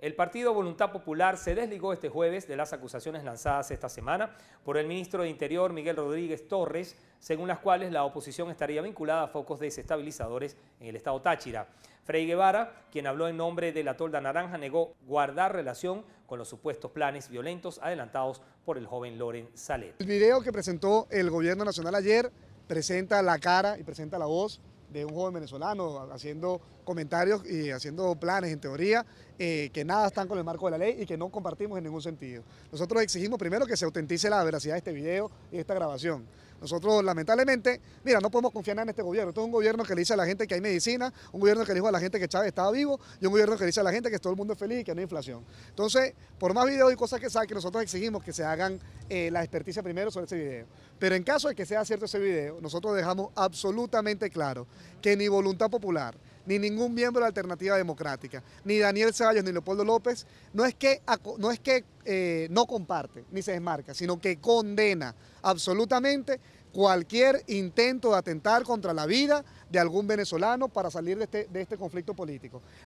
El partido Voluntad Popular se desligó este jueves de las acusaciones lanzadas esta semana por el ministro de Interior Miguel Rodríguez Torres, según las cuales la oposición estaría vinculada a focos desestabilizadores en el estado Táchira. Frei Guevara, quien habló en nombre de la Tolda Naranja, negó guardar relación con los supuestos planes violentos adelantados por el joven Loren Salet. El video que presentó el gobierno nacional ayer presenta la cara y presenta la voz de un joven venezolano haciendo comentarios y haciendo planes en teoría eh, que nada están con el marco de la ley y que no compartimos en ningún sentido. Nosotros exigimos primero que se autentice la veracidad de este video y esta grabación. Nosotros, lamentablemente, mira, no podemos confiar en este gobierno. Esto es un gobierno que le dice a la gente que hay medicina, un gobierno que le dijo a la gente que Chávez estaba vivo y un gobierno que le dice a la gente que todo el mundo es feliz y que no hay inflación. Entonces, por más videos y cosas que saquen, nosotros exigimos que se hagan eh, la experticia primero sobre ese video. Pero en caso de que sea cierto ese video, nosotros dejamos absolutamente claro que ni voluntad popular, ni ningún miembro de la Alternativa Democrática, ni Daniel Ceballos, ni Leopoldo López, no es que eh, no, comparte ni se desmarca, sino que condena absolutamente cualquier intento de atentar contra la vida de algún venezolano para salir de este, este conflicto político.